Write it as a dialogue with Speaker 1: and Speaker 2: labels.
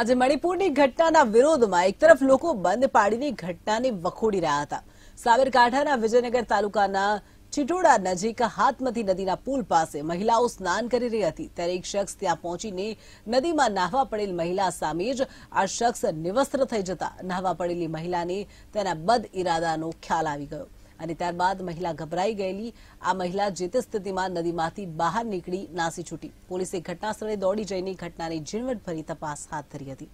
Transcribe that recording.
Speaker 1: આજે મણિપુરની ઘટનાના વિરોધમાં એક તરફ લોકો બંધ પાડીની ઘટનાને વખોડી રહ્યા હતા સાબરકાંઠાના વિજયનગર તાલુકાના ચિટોડા નજીક હાથમતી નદીના પુલ પાસે મહિલાઓ સ્નાન કરી રહી હતી ત્યારે એક શખ્સ ત્યાં પહોંચીને નદીમાં નાહવા પડેલ મહિલા સામે જ આ શખ્સ નિવસ્ત્ર થઈ જતા નાહવા પડેલી મહિલાને તેના બદ ઇરાદાનો ખ્યાલ આવી ગયો અને ત્યારબાદ મહિલા ગભરાઈ ગયેલી આ મહિલા જે તે સ્થિતિમાં નદીમાંથી બહાર નીકળી નાસી છૂટી પોલીસે ઘટનાસ્થળે દોડી જઈને ઘટનાની ઝીણવટભરી તપાસ હાથ ધરી હતી